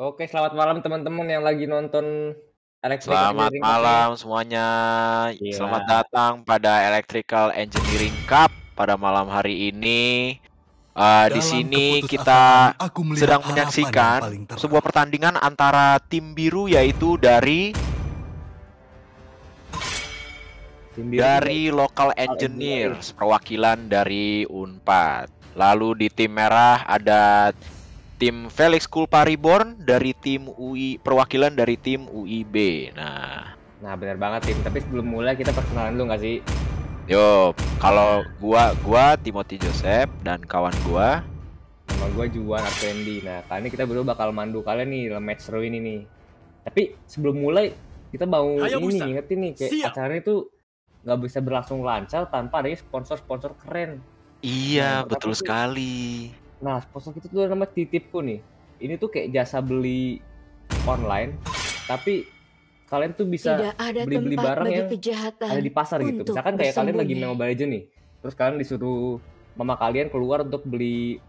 Oke, selamat malam teman-teman yang lagi nonton Electrical Selamat malam Cup. semuanya. Yeah. Selamat datang pada Electrical Engineering Cup pada malam hari ini. Uh, di sini kita aku sedang menyaksikan sebuah pertandingan antara tim biru yaitu dari tim biru dari local engineer perwakilan dari Unpad. Lalu di tim merah ada tim Felix Kulpariborn dari tim UI perwakilan dari tim UIB. Nah, nah benar banget tim. Tapi sebelum mulai kita perkenalan dulu nggak sih? Yo, kalau gua gua Timothy Joseph dan kawan gua sama gua Juan Arpendi. Nah, kali ini kita baru bakal mandu kalian nih dalam match seru ini nih. Tapi sebelum mulai kita mau Ayo, ini nih, ini nih kayak Siap. acaranya tuh nggak bisa berlangsung lancar tanpa ada sponsor-sponsor keren. Iya, nah, betul sekali Nah, sponsor kita tuh namanya titipku nih. Ini tuh kayak jasa beli online, tapi kalian tuh bisa beli-beli barang yang ada di pasar gitu. Misalkan kayak kalian lagi main Mobile Legends nih, terus kalian disuruh mama kalian keluar untuk beli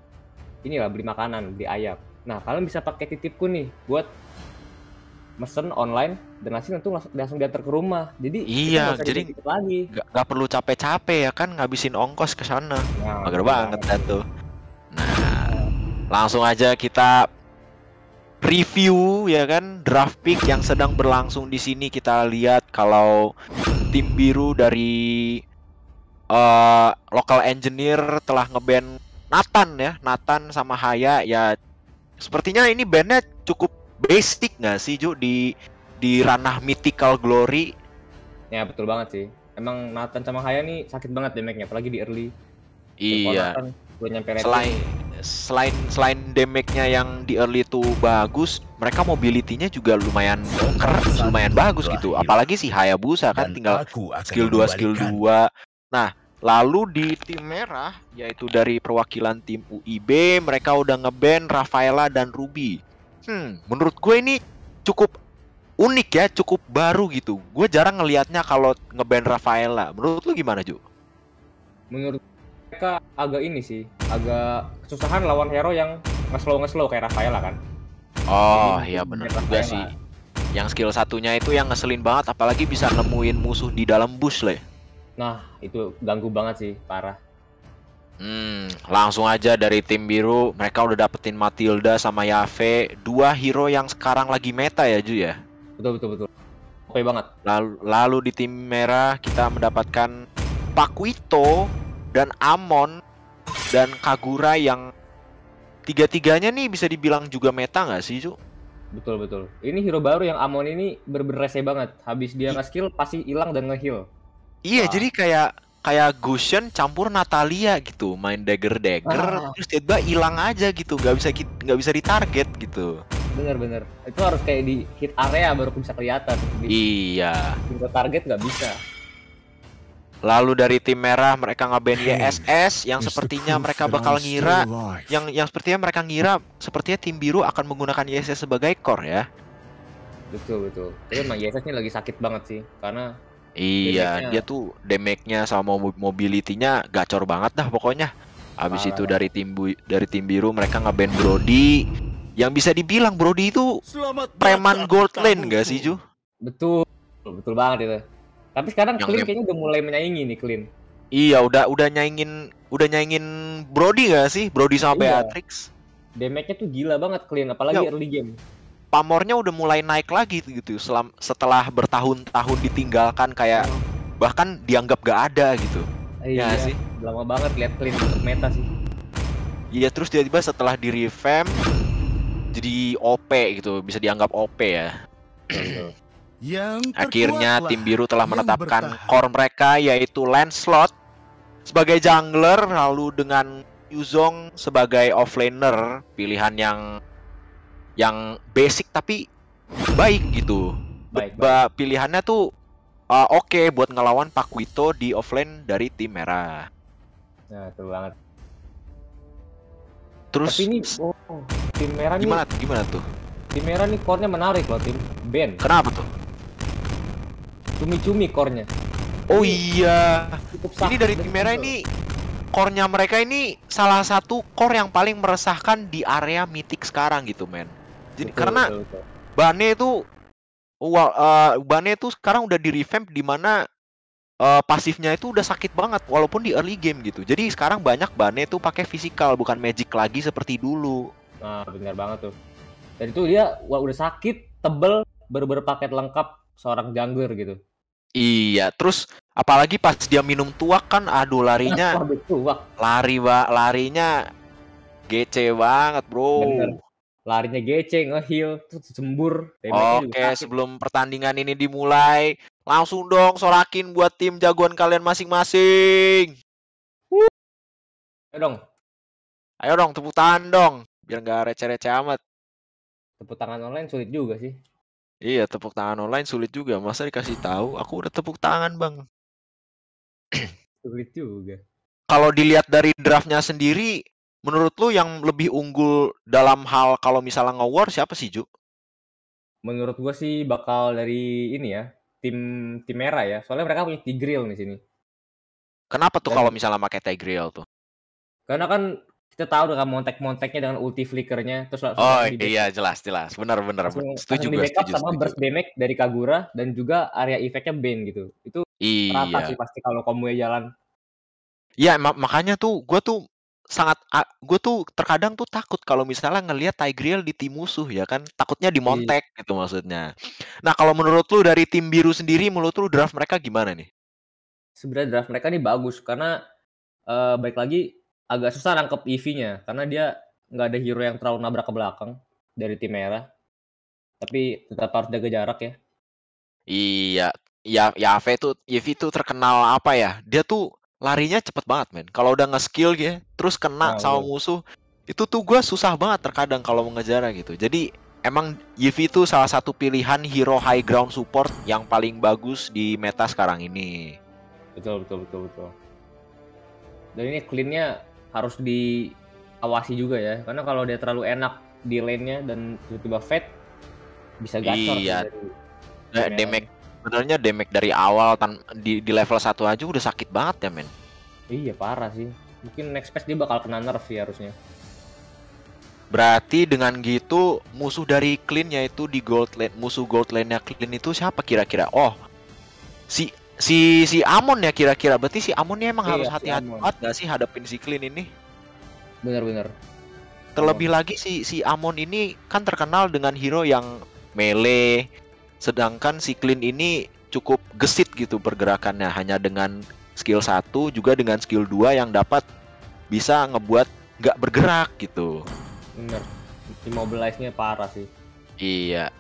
ini lah beli makanan, beli ayam. Nah, kalian bisa pakai titipku nih buat mesen online dan nanti langsung langsung diantar ke rumah. Jadi iya, jadi lagi. Gak, perlu capek-capek ya kan ngabisin ongkos ke sana. Nah, Mager banget nah, tuh. Langsung aja kita review ya kan draft pick yang sedang berlangsung di sini kita lihat kalau tim biru dari uh, eh, local engineer telah ngeband Nathan ya Nathan sama Haya ya sepertinya ini bandnya cukup basic nggak sih Ju di di ranah mythical glory ya betul banget sih emang Nathan sama Haya nih sakit banget damage-nya apalagi di early iya Nathan, nyampe selain selain selain damage-nya yang di early itu bagus, mereka mobility-nya juga lumayan ker, lumayan bagus gitu. Iya. Apalagi si Hayabusa kan tinggal skill 2 skill 2. Nah, lalu di tim merah yaitu dari perwakilan tim UIB, mereka udah ngeban Rafaela dan Ruby. Hmm, menurut gue ini cukup unik ya, cukup baru gitu. Gue jarang ngelihatnya kalau ngeban Rafaela. Menurut lu gimana, Ju? Menurut mereka agak ini sih, agak kesusahan lawan hero yang ngeslow ngeslow kayak Rafaela kan. Oh iya benar juga Rafaela. sih. Yang skill satunya itu yang ngeselin banget, apalagi bisa nemuin musuh di dalam bus leh. Nah itu ganggu banget sih, parah. Hmm, langsung aja dari tim biru, mereka udah dapetin Matilda sama Yave, dua hero yang sekarang lagi meta ya Ju ya. Betul betul betul. Oke banget. Lalu, lalu di tim merah kita mendapatkan Pakuito dan Amon dan Kagura yang tiga-tiganya nih bisa dibilang juga meta nggak sih, cu? Betul betul. Ini hero baru yang Amon ini berberese banget. Habis dia nge-skill pasti hilang dan nge-heal. Iya, ah. jadi kayak kayak Gushen campur Natalia gitu, main dagger dagger ah. terus tiba hilang aja gitu, nggak bisa nggak bisa ditarget gitu. Bener bener, itu harus kayak di hit area baru bisa kelihatan. iya. Untuk target nggak bisa. Lalu dari tim merah mereka ngeband YSS yang sepertinya mereka bakal ngira yang yang sepertinya mereka ngira sepertinya tim biru akan menggunakan YSS sebagai core ya. Betul betul. Tapi emang YSS ini lagi sakit banget sih karena Iya, dia tuh damage-nya sama mobility-nya gacor banget dah pokoknya. Habis itu dari tim bu dari tim biru mereka ngeband Brody yang bisa dibilang Brody itu preman gold lane gak sih Ju? Betul, betul banget itu. Tapi sekarang yang Clean kayaknya udah mulai menyaingi nih Clean. Iya, udah udah nyaingin udah nyaingin Brody gak sih? Brody sama iya. Beatrix. Damage-nya tuh gila banget Clean, apalagi ya, early game. Pamornya udah mulai naik lagi gitu selam, setelah bertahun-tahun ditinggalkan kayak bahkan dianggap gak ada gitu. Iya ya, sih. Lama banget lihat Clean meta sih. Iya, terus tiba-tiba setelah di revamp jadi OP gitu, bisa dianggap OP ya. Akhirnya tim biru telah menetapkan core mereka yaitu Lancelot sebagai jungler lalu dengan Yuzong sebagai offlaner pilihan yang yang basic tapi baik gitu. Baik, baik. Pilihannya tuh uh, oke okay buat ngelawan Pak Wito di offlane dari tim merah. Nah, itu banget. Terus tapi ini oh, tim merah gimana nih, gimana tuh? Tim merah nih core menarik loh tim Ben. Kenapa tuh? cumi-cumi kornya. Oh iya. ini dari tim merah ini kornya mereka ini salah satu core yang paling meresahkan di area mitik sekarang gitu men. Jadi betul, karena Bane itu wah uh, eh, Bane itu sekarang udah di revamp di mana uh, pasifnya itu udah sakit banget walaupun di early game gitu. Jadi sekarang banyak Bane itu pakai fisikal bukan magic lagi seperti dulu. Nah, benar banget tuh. Dan itu dia wah, udah sakit, tebel, baru-baru paket lengkap seorang jungler gitu. Iya, terus apalagi pas dia minum tuak kan aduh larinya lari ba, larinya gece banget, Bro. Bener. Larinya gece, ngehil, sembur. Oke, sebelum pertandingan ini dimulai, langsung dong sorakin buat tim jagoan kalian masing-masing. Ayo dong. Ayo dong, tepuk tangan dong, biar nggak receh-receh amat. Tepuk tangan online sulit juga sih. Iya, tepuk tangan online sulit juga. Masa dikasih tahu, aku udah tepuk tangan, Bang. sulit juga. Kalau dilihat dari draftnya sendiri, menurut lu yang lebih unggul dalam hal kalau misalnya nge-war siapa sih, Ju? Menurut gua sih bakal dari ini ya, tim tim merah ya. Soalnya mereka punya Tigreal di sini. Kenapa tuh kalau misalnya pakai Tigreal tuh? Karena kan kita tahu dengan montek-monteknya dengan ulti flickernya terus oh langsung iya jelas jelas benar benar setuju gue setuju sama burst damage dari Kagura dan juga area efeknya Ben gitu itu iya. rata sih pasti kalau kamu ya jalan Iya mak makanya tuh gue tuh sangat gue tuh terkadang tuh takut kalau misalnya ngelihat Tigreal di tim musuh ya kan takutnya iya. montek iya. gitu maksudnya. Nah kalau menurut lu dari tim biru sendiri menurut lu draft mereka gimana nih? Sebenarnya draft mereka nih bagus karena uh, eh, baik lagi agak susah nangkep EV-nya karena dia nggak ada hero yang terlalu nabrak ke belakang dari tim merah. Tapi tetap harus jaga jarak ya. Iya, ya ya Ave tuh EV tuh terkenal apa ya? Dia tuh larinya cepet banget men. Kalau udah nge-skill gitu, terus kena nah, sama musuh, itu tuh gue susah banget terkadang kalau mengejar gitu. Jadi emang Yuffie itu salah satu pilihan hero high ground support yang paling bagus di meta sekarang ini. Betul betul betul betul. Dan ini cleannya harus diawasi juga ya karena kalau dia terlalu enak di lane-nya dan tiba-tiba fed bisa gacor iya. Dari, eh, iya. damage sebenarnya damage dari awal tan di, di level satu aja udah sakit banget ya men iya parah sih mungkin next patch dia bakal kena nerf ya harusnya berarti dengan gitu musuh dari clean yaitu di gold lane musuh gold lane nya clean itu siapa kira-kira oh si si si Amon ya kira-kira berarti si Amonnya emang iya, harus hati-hati si banget gak sih hadapin si Clean ini bener-bener terlebih Amon. lagi si si Amon ini kan terkenal dengan hero yang melee sedangkan si Clean ini cukup gesit gitu pergerakannya hanya dengan skill 1 juga dengan skill 2 yang dapat bisa ngebuat nggak bergerak gitu bener immobilize-nya parah sih iya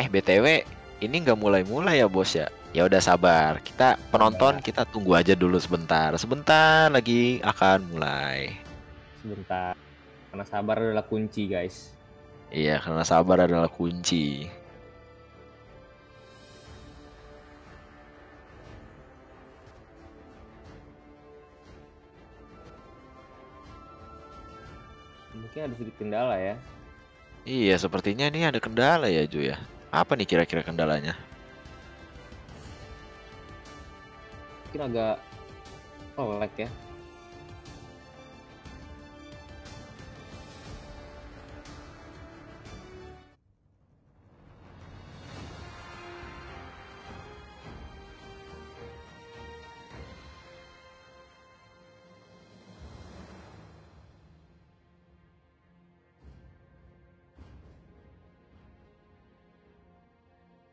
eh btw ini nggak mulai-mulai ya bos ya ya udah sabar. Kita penonton iya. kita tunggu aja dulu sebentar. Sebentar lagi akan mulai. Sebentar. Karena sabar adalah kunci, guys. Iya, karena sabar adalah kunci. Mungkin ada sedikit kendala ya. Iya, sepertinya ini ada kendala ya, Ju ya. Apa nih kira-kira kendalanya? mungkin agak pelek ya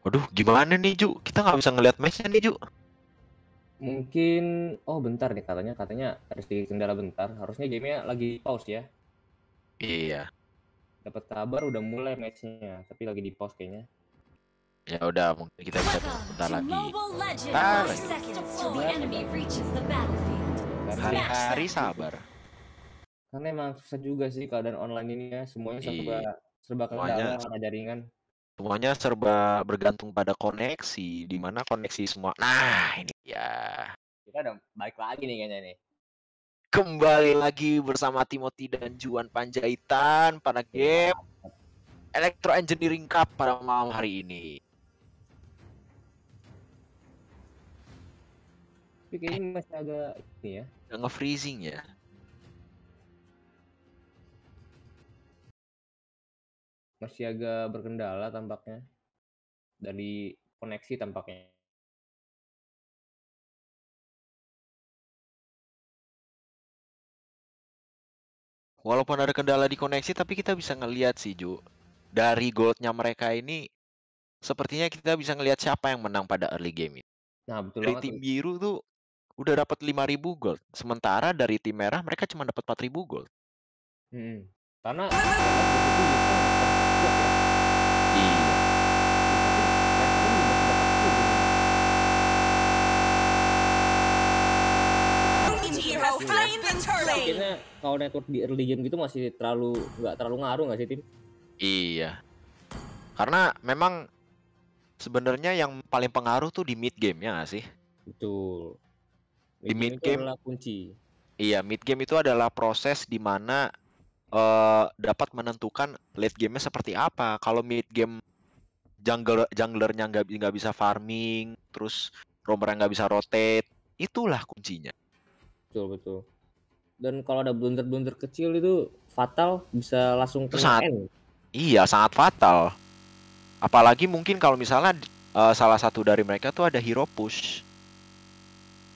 Waduh, gimana nih Ju? Kita nggak bisa ngelihat matchnya nih Ju mungkin oh bentar nih katanya katanya harus di kendala bentar harusnya gamenya lagi pause ya iya dapat kabar udah mulai matchnya tapi lagi di pause kayaknya ya udah mungkin kita bisa bentar lagi ah, hari-hari sabar karena emang susah juga sih keadaan online ini ya semuanya serba iya. serba kendala karena jaringan semuanya serba bergantung pada koneksi di mana koneksi semua nah ini Ya. Kita udah balik lagi nih kayaknya nih. Kembali lagi bersama Timothy dan Juan Panjaitan pada iya. game Electro Engineering Cup pada malam hari ini. Tapi kayaknya masih agak ini ya. Agak nge-freezing ya. Masih agak berkendala tampaknya. Dari koneksi tampaknya. walaupun ada kendala di koneksi tapi kita bisa ngelihat sih Ju dari goldnya mereka ini sepertinya kita bisa ngelihat siapa yang menang pada early game ini. Nah, betul dari tim biru tuh udah dapat 5000 gold, sementara dari tim merah mereka cuma dapat 4000 gold. Hmm. Karena iya. akhirnya kalau network di early game gitu masih terlalu nggak terlalu ngaruh nggak sih tim iya karena memang sebenarnya yang paling pengaruh tuh di mid game ya nggak sih betul mid di mid game, game kunci iya mid game itu adalah proses di mana uh, dapat menentukan late gamenya seperti apa kalau mid game jungler junglernya nggak nggak bisa farming terus romernya nggak bisa rotate itulah kuncinya betul betul dan kalau ada blunder-blunder kecil itu fatal bisa langsung ke sangat, Iya, sangat fatal. Apalagi mungkin kalau misalnya uh, salah satu dari mereka tuh ada hero push.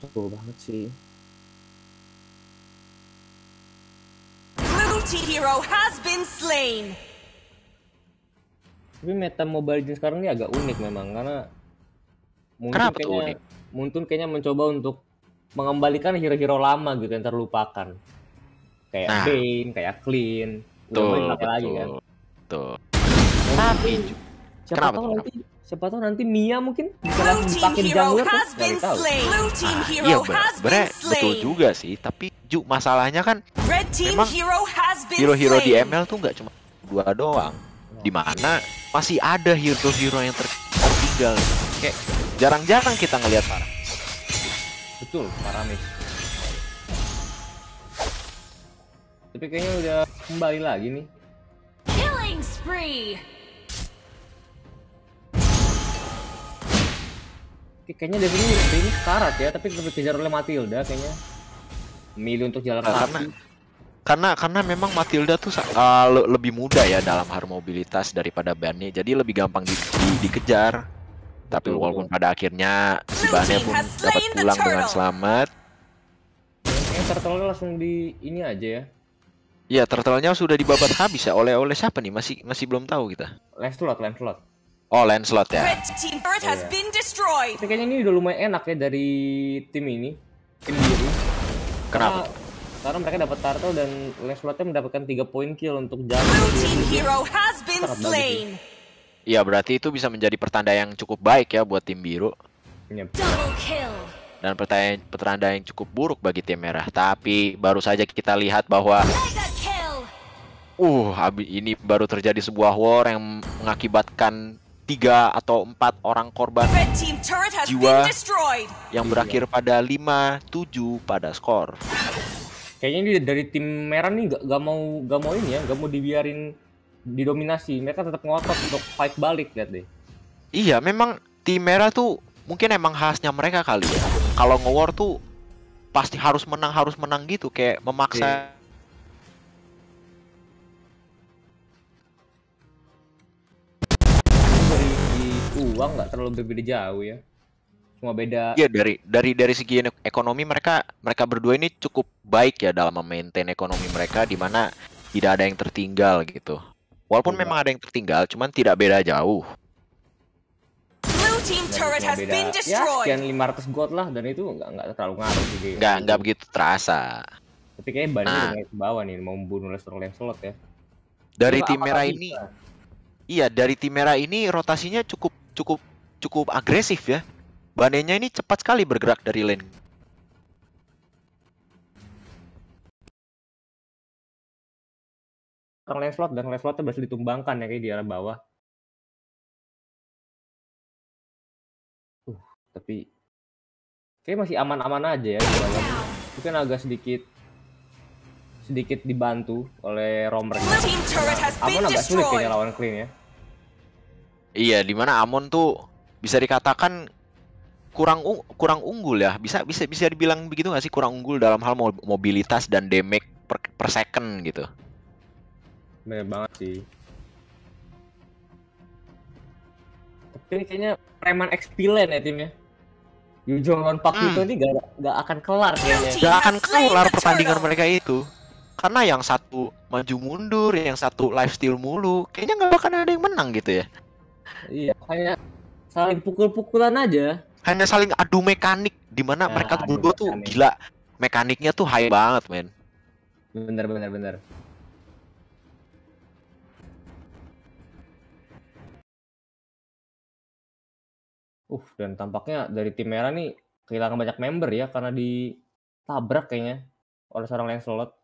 Betul banget sih. hero has been slain. Tapi meta Mobile Legends sekarang ini agak unik memang karena Muntun Kenapa kayaknya, tuh unik? Muntun kayaknya mencoba untuk mengembalikan hero-hero lama gitu yang terlupakan. Kayak nah. Bane, kayak Clean, udah tuh, main apa lagi kan. Tuh. Tapi siapa kenapa, tahu kenapa? nanti siapa tahu nanti Mia mungkin bisa langsung pakai jungler kan tahu. Ah, iya bener, betul juga sih. Tapi Ju masalahnya kan Red team memang hero-hero di ML tuh nggak cuma dua doang. di mana masih ada hero-hero yang tertinggal. Kayak jarang-jarang kita ngelihat sekarang betul Paramis tapi kayaknya udah kembali lagi nih killing spree Oke, kayaknya dari ini, dari ini karat ya, tapi dikejar oleh Matilda kayaknya. Milih untuk jalan nah, karena, karena karena memang Matilda tuh uh, lebih muda ya dalam hal mobilitas daripada Bunny, jadi lebih gampang di, di, dikejar. Tapi Betul. walaupun pada akhirnya si Bane pun dapat pulang dengan selamat. Yang turtle langsung di ini aja ya. Ya turtle-nya sudah dibabat habis ya oleh oleh siapa nih? Masih masih belum tahu kita. Lancelot, Lancelot. Oh, Lancelot ya. Red team Earth has iya. been kayaknya ini udah lumayan enak ya dari tim ini. Tim biru. Kenapa? Karena karena mereka dapat turtle dan Lancelotnya mendapatkan 3 poin kill untuk jalan. Blue team hero has been slain. Iya, berarti itu bisa menjadi pertanda yang cukup baik ya buat tim biru. Dan pertanyaan pertanda yang cukup buruk bagi tim merah. Tapi baru saja kita lihat bahwa uh ini baru terjadi sebuah war yang mengakibatkan tiga atau empat orang korban jiwa yang berakhir pada 5-7 pada skor. Kayaknya ini dari tim merah nih gak, gak mau gak mau ini ya, gak mau dibiarin didominasi mereka tetap ngotot untuk fight balik lihat deh iya memang tim merah tuh mungkin emang khasnya mereka kali ya kalau ngewar tuh pasti harus menang harus menang gitu kayak memaksa yeah. Iya. uang nggak terlalu berbeda jauh ya cuma beda iya dari dari dari segi ekonomi mereka mereka berdua ini cukup baik ya dalam memaintain ekonomi mereka di mana tidak ada yang tertinggal gitu Walaupun iya. memang ada yang tertinggal, cuman tidak beda jauh. Ya, sekian 500 gold lah dan itu nggak nggak terlalu ngaruh sih. Nggak nggak begitu terasa. Tapi kayaknya banyak nah. yang ke bawah nih mau membunuh Lester Lancelot ya. Dari tim merah ini, bisa? iya dari tim merah ini rotasinya cukup cukup cukup agresif ya. Banenya ini cepat sekali bergerak dari lane belakang Lancelot dan Lancelotnya berhasil ditumbangkan ya kayak di arah bawah. Uh, tapi kayak masih aman-aman aja ya di dalam. Mungkin agak sedikit sedikit dibantu oleh Romer. Amon agak sulit kayaknya lawan Clean ya. Iya, dimana Amon tuh bisa dikatakan kurang kurang unggul ya bisa bisa bisa dibilang begitu nggak sih kurang unggul dalam hal mobilitas dan damage per, per second gitu banyak banget sih. Tapi ini kayaknya preman expilen ya timnya. Yujo lawan Pak hmm. itu ini gak, gak akan kelar kayaknya. Gak akan kelar pertandingan mereka itu. Karena yang satu maju mundur, yang satu lifestyle mulu. Kayaknya gak bakal ada yang menang gitu ya. Iya, hanya saling pukul-pukulan aja. Hanya saling adu mekanik di mana nah, mereka berdua tuh gila. Mekaniknya tuh high banget, men. Bener bener bener. Uh, dan tampaknya dari tim merah nih kehilangan banyak member ya karena ditabrak kayaknya oleh seorang slot.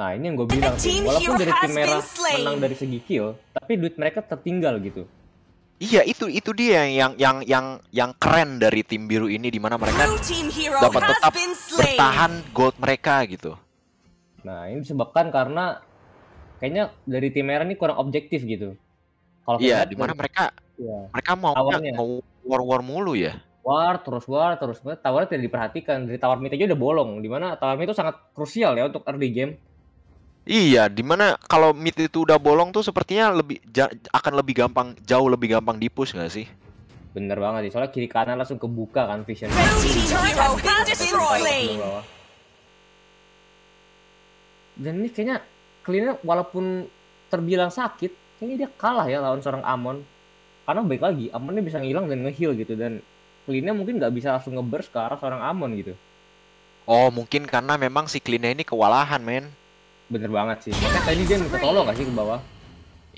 Nah ini yang gue bilang, sih. walaupun dari tim merah menang dari segi kill, tapi duit mereka tertinggal gitu. Iya itu itu dia yang yang yang yang keren dari tim biru ini di mana mereka dapat tetap bertahan gold mereka gitu. Nah ini disebabkan karena kayaknya dari tim merah ini kurang objektif gitu. Kalau Iya, di mana mereka yeah. mereka mau Tawarnya. mau war war mulu ya. War terus war terus tawar tidak diperhatikan. Dari tawar mid aja udah bolong. Di mana tawar mid itu sangat krusial ya untuk early game. Iya, di mana kalau mid itu udah bolong tuh sepertinya lebih ja, akan lebih gampang, jauh lebih gampang di push sih? Bener banget sih, soalnya kiri kanan langsung kebuka kan vision. Dan ini kayaknya cleaner walaupun terbilang sakit, kayaknya dia kalah ya lawan seorang Amon karena baik lagi Amonnya bisa ngilang dan ngeheal gitu dan Klinnya mungkin nggak bisa langsung ngeburst ke arah seorang Amon gitu oh mungkin karena memang si Klinnya ini kewalahan men bener banget sih makanya tadi dia tolong gak sih ke bawah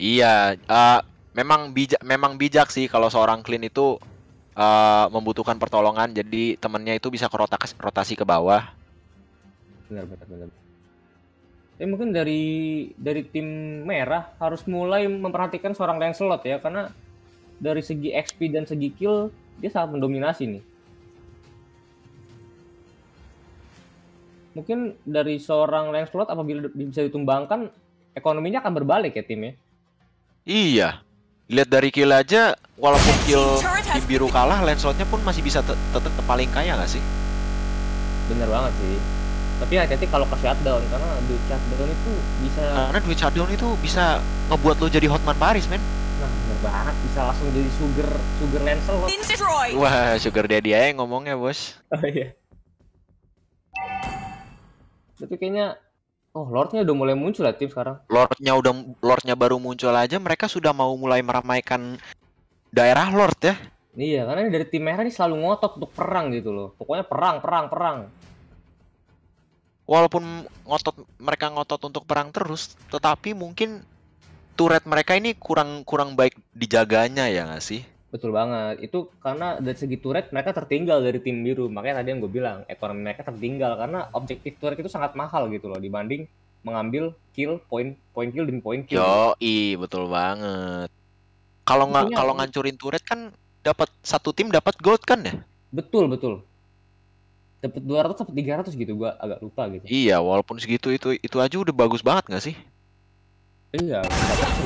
iya uh, memang bijak memang bijak sih kalau seorang Klin itu uh, membutuhkan pertolongan jadi temennya itu bisa ke rotasi ke bawah bener bener, bener ya mungkin dari dari tim merah harus mulai memperhatikan seorang Lancelot ya karena dari segi XP dan segi kill dia sangat mendominasi nih. Mungkin dari seorang Lancelot apabila bisa ditumbangkan ekonominya akan berbalik ya timnya. Iya. Lihat dari kill aja walaupun kill tim biru kalah Lancelotnya pun masih bisa tetap paling kaya gak sih? Bener banget sih tapi hati-hati kalau ke shutdown karena duit shutdown itu bisa karena duit shutdown itu bisa ngebuat lo jadi Hotman Paris men nah bener banget bisa langsung jadi sugar sugar lancer lo wah sugar daddy aja ngomongnya bos oh iya tapi kayaknya Oh, Lordnya udah mulai muncul ya tim sekarang. Lordnya udah Lordnya baru muncul aja, mereka sudah mau mulai meramaikan daerah Lord ya. Iya, karena dari tim merah ini selalu ngotot untuk perang gitu loh. Pokoknya perang, perang, perang walaupun ngotot mereka ngotot untuk perang terus, tetapi mungkin turret mereka ini kurang kurang baik dijaganya ya nggak sih? Betul banget. Itu karena dari segi turret mereka tertinggal dari tim biru. Makanya tadi yang gue bilang ekonomi mereka tertinggal karena objektif turret itu sangat mahal gitu loh dibanding mengambil kill point point kill demi point kill. Yo, i betul banget. Kalau nggak kalau ngancurin turret kan dapat satu tim dapat gold kan ya? Betul betul dapat 200 sampai 300 gitu gua agak lupa gitu. Iya, walaupun segitu itu itu aja udah bagus banget gak sih? Iya,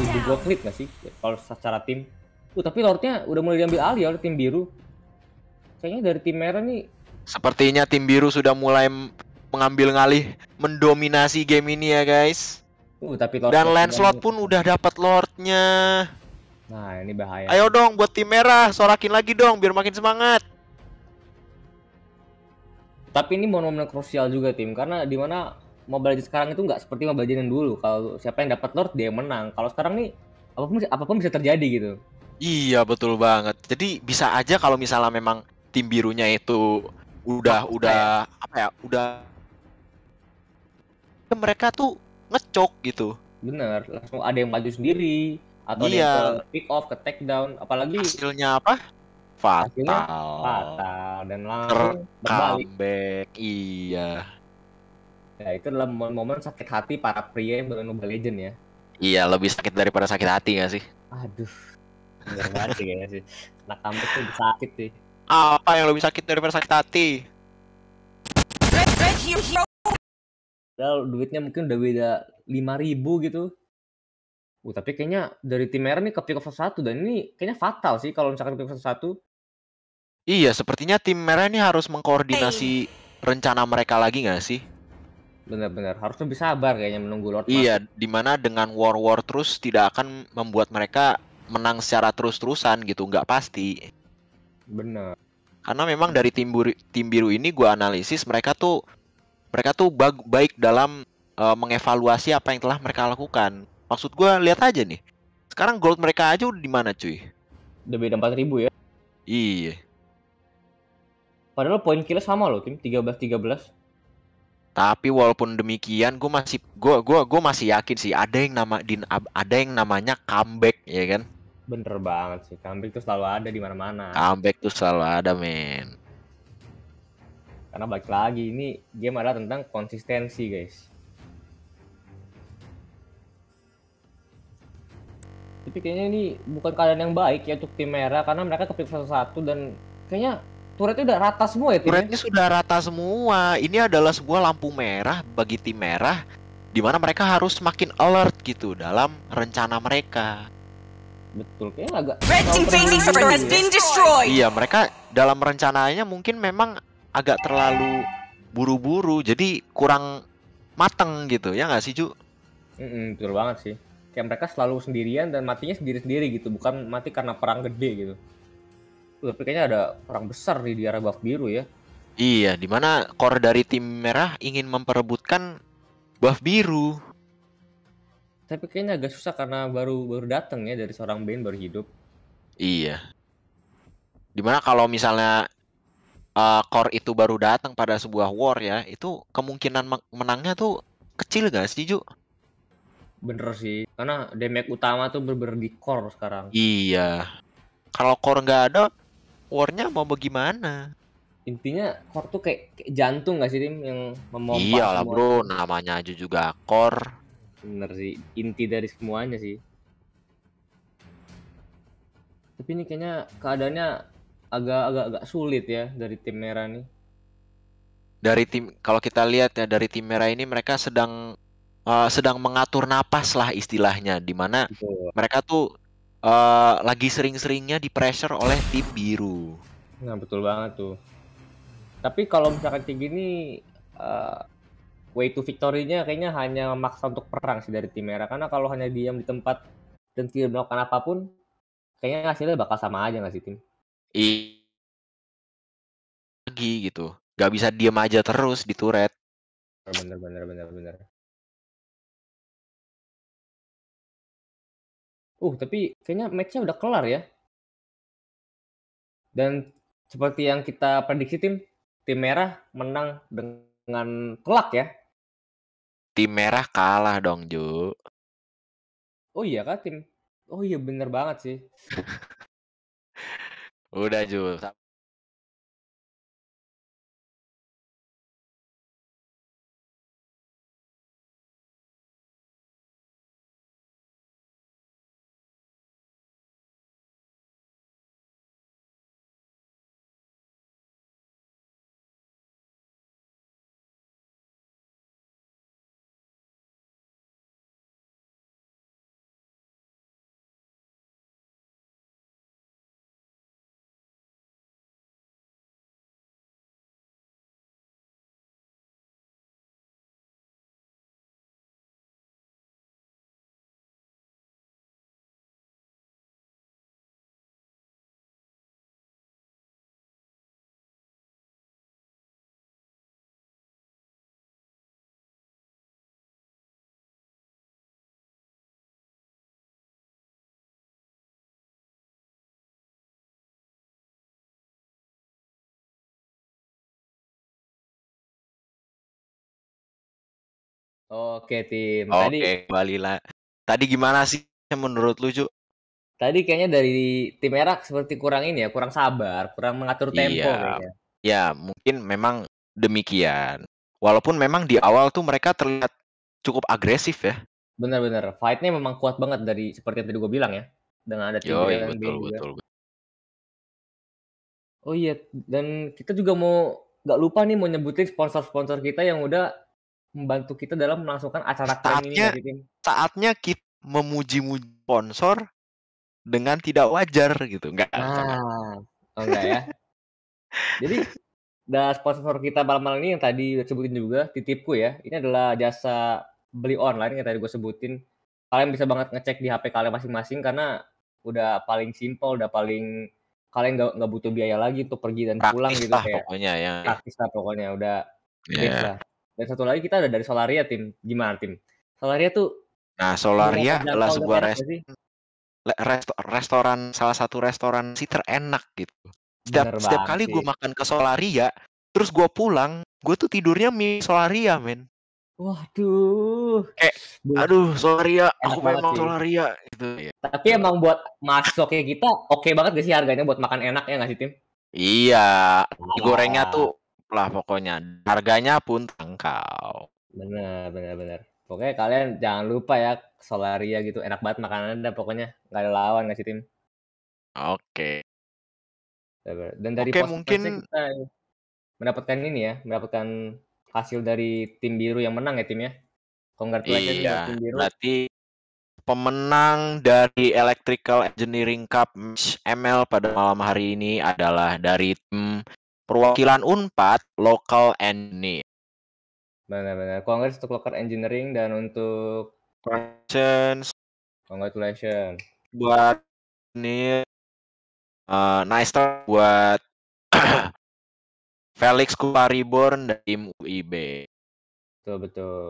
ribu gua klik gak sih kalau secara tim. Uh, tapi lordnya udah mulai diambil alih oleh tim biru. Kayaknya dari tim merah nih Sepertinya tim biru sudah mulai mengambil ngalih mendominasi game ini ya guys. Uh, tapi Lord Dan landslot pun udah dapat lordnya. Nah, ini bahaya. Ayo dong buat tim merah, sorakin lagi dong biar makin semangat tapi ini momen-momen krusial juga tim karena di mana Mobile Legends sekarang itu nggak seperti Mobile Legends dulu kalau siapa yang dapat Lord dia yang menang kalau sekarang nih apapun apapun bisa terjadi gitu iya betul banget jadi bisa aja kalau misalnya memang tim birunya itu udah oh, udah kayak. apa ya udah mereka tuh ngecok gitu bener langsung ada yang maju sendiri atau iya. ada yang pick iya. off ke take down apalagi hasilnya apa fatal. Akhirnya fatal dan langsung comeback. Iya. Ya itu adalah momen-momen sakit hati para pria yang bermain Mobile Legend ya. Iya, lebih sakit daripada sakit hati nggak sih? Aduh. Bener sih Nah, sih. tuh sakit sih. Apa yang lebih sakit daripada sakit hati? Padahal duitnya mungkin udah beda lima ribu gitu. Uh, tapi kayaknya dari tim merah nih ke of satu dan ini kayaknya fatal sih kalau misalkan of satu Iya, sepertinya tim merah ini harus mengkoordinasi hey. rencana mereka lagi nggak sih? Bener-bener, harus lebih sabar kayaknya menunggu Lord iya, Mas. di dimana dengan war-war terus tidak akan membuat mereka menang secara terus-terusan gitu, nggak pasti. Benar. Karena memang dari tim, biru, tim biru ini gue analisis mereka tuh mereka tuh baik dalam uh, mengevaluasi apa yang telah mereka lakukan. Maksud gue lihat aja nih. Sekarang gold mereka aja udah di mana cuy? Udah beda ribu ya. Iya. Padahal poin kita sama loh tim 13-13. Tapi walaupun demikian, gue masih gue gua gue masih yakin sih ada yang nama din ada yang namanya comeback ya kan? Bener banget sih, comeback tuh selalu ada di mana-mana. Comeback tuh selalu ada men. Karena balik lagi ini game adalah tentang konsistensi guys. Tapi kayaknya ini bukan keadaan yang baik ya untuk tim merah karena mereka kepik satu-satu dan kayaknya Turretnya udah rata semua ya, ya? Turretnya sudah rata semua. Ini adalah sebuah lampu merah bagi tim merah, di mana mereka harus semakin alert gitu dalam rencana mereka. Betul, kayaknya agak. Red team facing has been destroyed. Iya, mereka dalam rencananya mungkin memang agak terlalu buru-buru, jadi kurang mateng gitu ya nggak sih Ju? Mm -mm, betul banget sih. Kayak mereka selalu sendirian dan matinya sendiri-sendiri gitu, bukan mati karena perang gede gitu tapi kayaknya ada orang besar nih di arah buff biru ya. Iya, dimana core dari tim merah ingin memperebutkan buff biru. Tapi kayaknya agak susah karena baru baru datang ya dari seorang Bane baru hidup. Iya. Dimana kalau misalnya uh, core itu baru datang pada sebuah war ya, itu kemungkinan menangnya tuh kecil gak sih Ju? Bener sih, karena damage utama tuh berber di core sekarang. Iya. Kalau core nggak ada, warnya mau bagaimana intinya core tuh kayak, kayak jantung gak sih tim yang memompa Iya lah bro namanya aja juga core bener sih inti dari semuanya sih tapi ini kayaknya keadaannya agak-agak sulit ya dari tim merah nih dari tim kalau kita lihat ya dari tim merah ini mereka sedang uh, sedang mengatur napas lah istilahnya dimana oh. mereka tuh uh, lagi sering-seringnya di pressure oleh tim biru. Nah betul banget tuh. Tapi kalau misalkan kayak gini, uh, way to victory-nya kayaknya hanya memaksa untuk perang sih dari tim merah. Karena kalau hanya diam di tempat dan tidak melakukan apapun, kayaknya hasilnya bakal sama aja nggak sih tim? I lagi gitu, nggak bisa diam aja terus di turret. Bener bener bener bener. Uh, tapi kayaknya matchnya udah kelar ya. Dan seperti yang kita prediksi tim, tim merah menang dengan telak ya. Tim merah kalah dong, Ju. Oh iya kan tim. Oh iya bener banget sih. udah Ju, Oke tim. Oke tadi, kembali lah. Tadi gimana sih menurut lu Ju? Tadi kayaknya dari tim Merak seperti kurang ini ya, kurang sabar, kurang mengatur iya. tempo. Iya. Kayaknya. Ya mungkin memang demikian. Walaupun memang di awal tuh mereka terlihat cukup agresif ya. Bener-bener. Fightnya memang kuat banget dari seperti yang tadi gue bilang ya. Dengan ada tim yang betul, betul, betul, betul. Oh iya, dan kita juga mau nggak lupa nih mau nyebutin sponsor-sponsor kita yang udah membantu kita dalam melangsungkan acara kami ini gitu. Saatnya kita memuji-muji sponsor dengan tidak wajar gitu, enggak. Ah, enggak oh, ya. Jadi dan sponsor kita malam-malam ini yang tadi sebutin juga, titipku ya. Ini adalah jasa beli online yang tadi gue sebutin. Kalian bisa banget ngecek di HP kalian masing-masing karena udah paling simple, udah paling kalian nggak nggak butuh biaya lagi untuk pergi dan Praktis pulang gitu lah, kayak. Pokoknya ya. Praktis lah pokoknya udah. Yeah. Iya. Dan satu lagi kita ada dari Solaria tim. Gimana tim? Solaria tuh Nah, Solaria iya, adalah sebuah rest rest restoran salah satu restoran sih terenak gitu. Setiap setiap kali gue makan ke Solaria, terus gue pulang, gue tuh tidurnya mie Solaria, men. Waduh. Kayak aduh Solaria, aku memang sih. Solaria gitu. Ya. Tapi ya. emang buat masuk kayak kita oke okay banget gak sih harganya buat makan enak ya gak sih Tim? Iya, ah. gorengnya tuh lah pokoknya. Harganya pun tangkau. bener bener bener. Pokoknya kalian jangan lupa ya Solaria gitu. Enak banget makanan makanannya pokoknya. Gak ada lawan ngasih tim. Oke. Okay. Dan dari okay, mungkin kita mendapatkan ini ya, mendapatkan hasil dari tim biru yang menang ya tim ya. Congratulations iya, tim biru. Berarti pemenang dari Electrical Engineering Cup ML pada malam hari ini adalah dari tim perwakilan Unpad local engineer. Benar-benar. nggak untuk local engineering dan untuk congratulations. Congratulations. Buat ini uh, nice talk buat Felix Kupariborn dari tim UIB. Betul betul.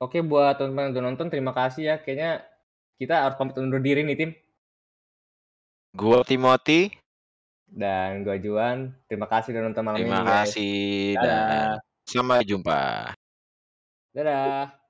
Oke buat teman-teman yang nonton terima kasih ya. Kayaknya kita harus pamit undur diri nih tim. Gue Timothy dan gue Juan. Terima kasih udah nonton malam Terima ini. Terima kasih guys. dan sampai jumpa. Dadah.